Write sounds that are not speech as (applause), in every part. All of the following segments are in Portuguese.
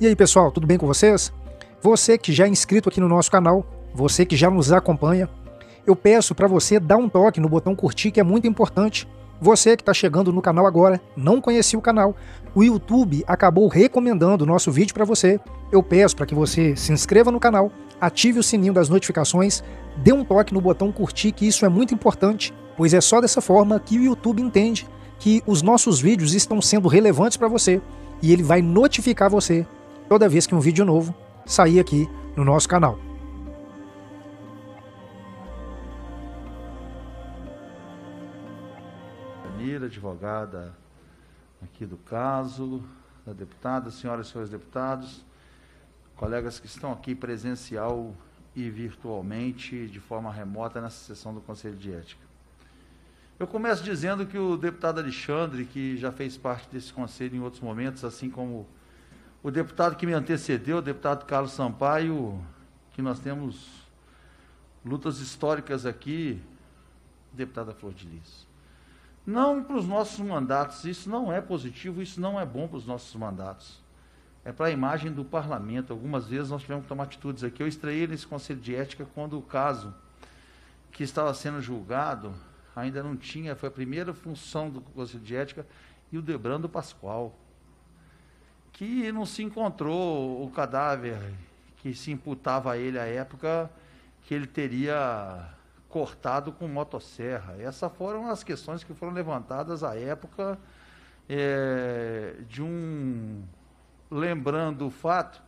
E aí, pessoal, tudo bem com vocês? Você que já é inscrito aqui no nosso canal, você que já nos acompanha, eu peço para você dar um toque no botão curtir, que é muito importante. Você que está chegando no canal agora, não conhecia o canal, o YouTube acabou recomendando o nosso vídeo para você. Eu peço para que você se inscreva no canal, ative o sininho das notificações, dê um toque no botão curtir, que isso é muito importante, pois é só dessa forma que o YouTube entende que os nossos vídeos estão sendo relevantes para você e ele vai notificar você toda vez que um vídeo novo sair aqui no nosso canal. Danira, advogada aqui do caso, da deputada, senhoras e senhores deputados, colegas que estão aqui presencial e virtualmente, de forma remota, nessa sessão do Conselho de Ética. Eu começo dizendo que o deputado Alexandre, que já fez parte desse conselho em outros momentos, assim como o deputado que me antecedeu, o deputado Carlos Sampaio, que nós temos lutas históricas aqui, deputada Flor de Lis. Não para os nossos mandatos, isso não é positivo, isso não é bom para os nossos mandatos. É para a imagem do parlamento. Algumas vezes nós tivemos que tomar atitudes aqui. Eu estreiei nesse conselho de ética quando o caso que estava sendo julgado ainda não tinha, foi a primeira função do conselho de ética, e o Debrando Pascoal que não se encontrou o cadáver que se imputava a ele à época que ele teria cortado com motosserra. Essas foram as questões que foram levantadas à época é, de um. Lembrando o fato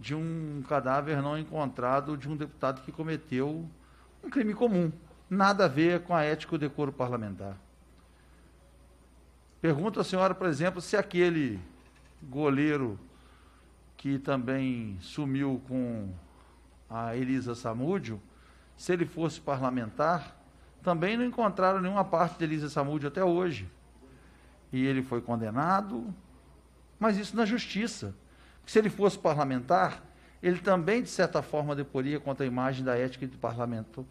de um cadáver não encontrado de um deputado que cometeu um crime comum, nada a ver com a ética e o decoro parlamentar. Pergunto à senhora, por exemplo, se aquele goleiro que também sumiu com a Elisa Samúdio, se ele fosse parlamentar, também não encontraram nenhuma parte de Elisa Samúdio até hoje. E ele foi condenado, mas isso na justiça. Se ele fosse parlamentar, ele também, de certa forma, deporia contra a imagem da ética do parlamento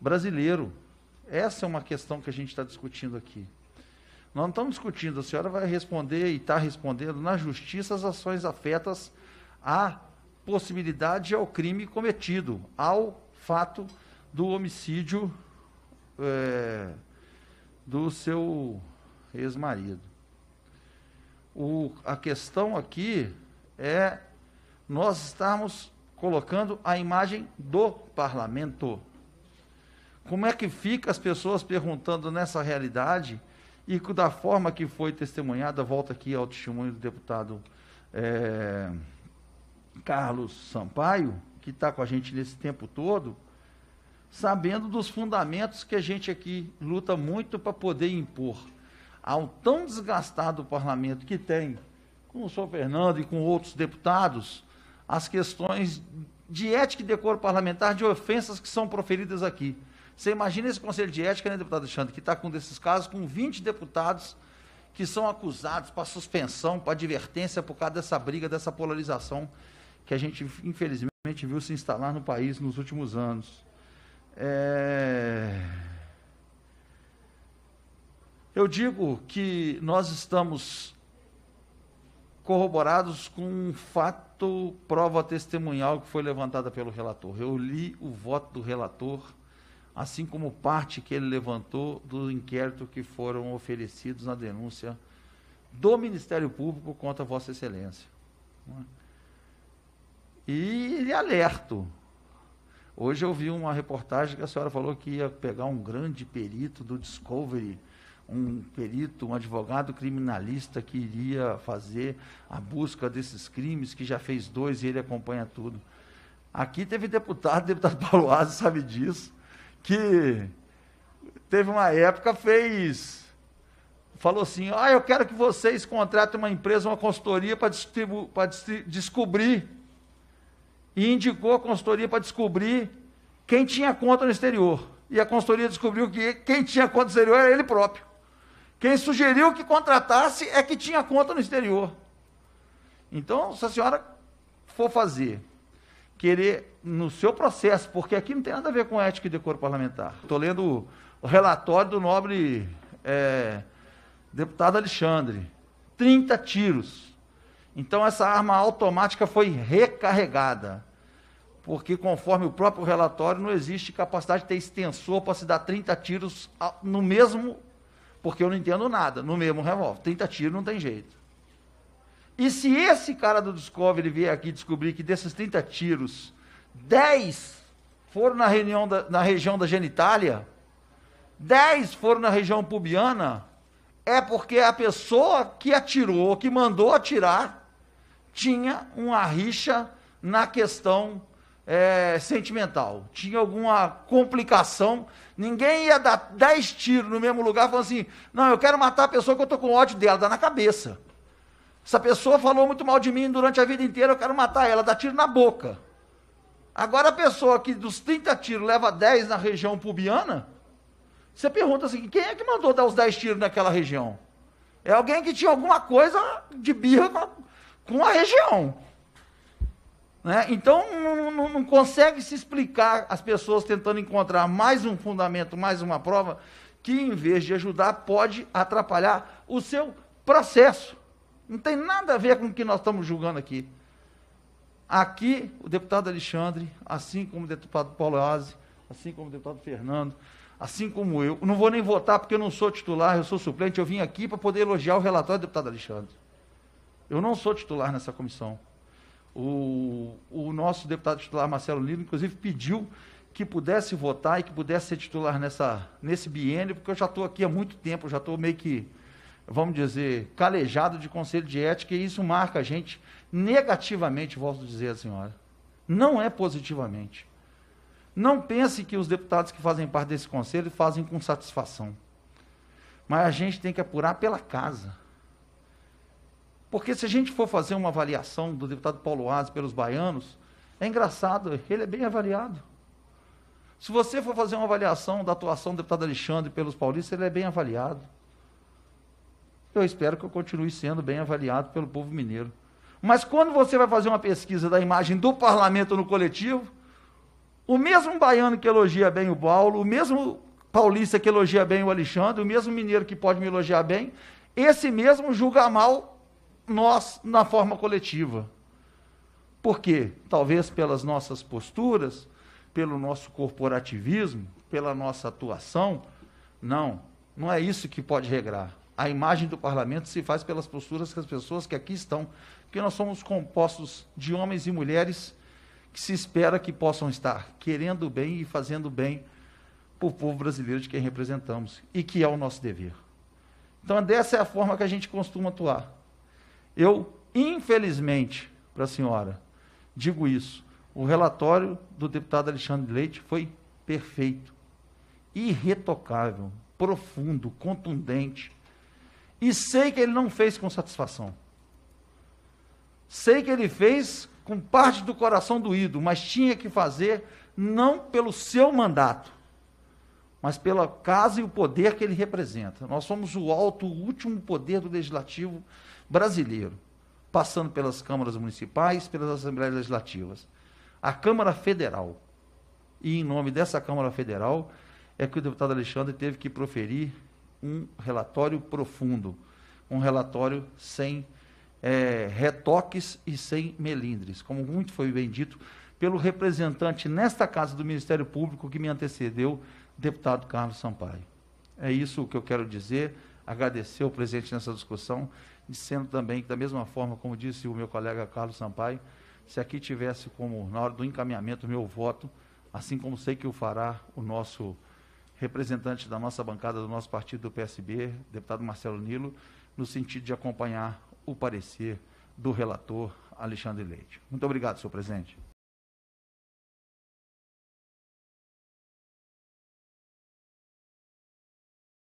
brasileiro. Essa é uma questão que a gente está discutindo aqui. Nós não estamos discutindo, a senhora vai responder e está respondendo na justiça as ações afetas à possibilidade ao crime cometido, ao fato do homicídio é, do seu ex-marido. A questão aqui é nós estarmos colocando a imagem do parlamento. Como é que fica as pessoas perguntando nessa realidade e da forma que foi testemunhada, volta aqui ao testemunho do deputado é, Carlos Sampaio, que está com a gente nesse tempo todo, sabendo dos fundamentos que a gente aqui luta muito para poder impor ao tão desgastado parlamento que tem, com o senhor Fernando e com outros deputados, as questões de ética e decoro parlamentar de ofensas que são proferidas aqui. Você imagina esse conselho de ética, né, deputado Alexandre, que está com um desses casos com 20 deputados que são acusados para suspensão, para advertência por causa dessa briga, dessa polarização que a gente, infelizmente, viu se instalar no país nos últimos anos. É... Eu digo que nós estamos corroborados com um fato, prova testemunhal que foi levantada pelo relator. Eu li o voto do relator assim como parte que ele levantou do inquérito que foram oferecidos na denúncia do Ministério Público contra Vossa Excelência. E ele é alerto. Hoje eu vi uma reportagem que a senhora falou que ia pegar um grande perito do Discovery, um perito, um advogado criminalista que iria fazer a busca desses crimes, que já fez dois e ele acompanha tudo. Aqui teve deputado, (laughs) deputado Paulo Aze sabe disso, que teve uma época, fez. Falou assim: ah, eu quero que vocês contratem uma empresa, uma consultoria para para descobrir. E indicou a consultoria para descobrir quem tinha conta no exterior. E a consultoria descobriu que quem tinha conta no exterior era ele próprio. Quem sugeriu que contratasse é que tinha conta no exterior. Então, se a senhora for fazer querer no seu processo, porque aqui não tem nada a ver com ética e decoro parlamentar. Estou lendo o relatório do nobre é, deputado Alexandre. 30 tiros. Então essa arma automática foi recarregada. Porque, conforme o próprio relatório, não existe capacidade de ter extensor para se dar 30 tiros no mesmo. Porque eu não entendo nada, no mesmo revólver. 30 tiros não tem jeito. E se esse cara do Discovery vier aqui descobrir que desses 30 tiros, 10 foram na, da, na região da genitália, 10 foram na região pubiana, é porque a pessoa que atirou, que mandou atirar, tinha uma rixa na questão é, sentimental. Tinha alguma complicação. Ninguém ia dar 10 tiros no mesmo lugar falando assim: não, eu quero matar a pessoa que eu estou com ódio dela, dá na cabeça. Essa pessoa falou muito mal de mim durante a vida inteira, eu quero matar ela, dá tiro na boca. Agora a pessoa que dos 30 tiros leva 10 na região pubiana, você pergunta assim, quem é que mandou dar os 10 tiros naquela região? É alguém que tinha alguma coisa de birra com a, com a região. Né? Então, não, não, não, consegue se explicar as pessoas tentando encontrar mais um fundamento, mais uma prova, que em vez de ajudar, pode atrapalhar o seu processo. Não tem nada a ver com o que nós estamos julgando aqui. Aqui, o deputado Alexandre, assim como o deputado Paulo Aze, assim como o deputado Fernando, assim como eu, não vou nem votar porque eu não sou titular, eu sou suplente, eu vim aqui para poder elogiar o relatório do deputado Alexandre. Eu não sou titular nessa comissão. O, o nosso deputado titular, Marcelo Lino, inclusive pediu que pudesse votar e que pudesse ser titular nessa, nesse biênio, porque eu já estou aqui há muito tempo, já estou meio que vamos dizer, calejado de conselho de ética, e isso marca a gente negativamente, volto a dizer senhora. Não é positivamente. Não pense que os deputados que fazem parte desse conselho fazem com satisfação. Mas a gente tem que apurar pela casa. Porque se a gente for fazer uma avaliação do deputado Paulo Aze pelos baianos, é engraçado, ele é bem avaliado. Se você for fazer uma avaliação da atuação do deputado Alexandre pelos paulistas, ele é bem avaliado eu espero que eu continue sendo bem avaliado pelo povo mineiro. Mas quando você vai fazer uma pesquisa da imagem do parlamento no coletivo, o mesmo baiano que elogia bem o Paulo, o mesmo paulista que elogia bem o Alexandre, o mesmo mineiro que pode me elogiar bem, esse mesmo julga mal nós na forma coletiva. Por quê? Talvez pelas nossas posturas, pelo nosso corporativismo, pela nossa atuação. Não, não é isso que pode regrar a imagem do parlamento se faz pelas posturas que as pessoas que aqui estão, porque nós somos compostos de homens e mulheres que se espera que possam estar querendo bem e fazendo bem para o povo brasileiro de quem representamos e que é o nosso dever. Então, dessa é a forma que a gente costuma atuar. Eu, infelizmente, para a senhora, digo isso. O relatório do deputado Alexandre Leite foi perfeito, irretocável, profundo, contundente, e sei que ele não fez com satisfação. Sei que ele fez com parte do coração doído, mas tinha que fazer não pelo seu mandato, mas pela casa e o poder que ele representa. Nós somos o alto, o último poder do legislativo brasileiro, passando pelas câmaras municipais, pelas assembleias legislativas, a Câmara Federal. E em nome dessa Câmara Federal é que o deputado Alexandre teve que proferir um relatório profundo, um relatório sem é, retoques e sem melindres, como muito foi bem dito pelo representante nesta casa do Ministério Público que me antecedeu, deputado Carlos Sampaio. É isso que eu quero dizer, agradecer o presente nessa discussão, dizendo também que, da mesma forma como disse o meu colega Carlos Sampaio, se aqui tivesse como, na hora do encaminhamento, meu voto, assim como sei que o fará o nosso representante da nossa bancada, do nosso partido, do PSB, deputado Marcelo Nilo, no sentido de acompanhar o parecer do relator Alexandre Leite. Muito obrigado, senhor presidente.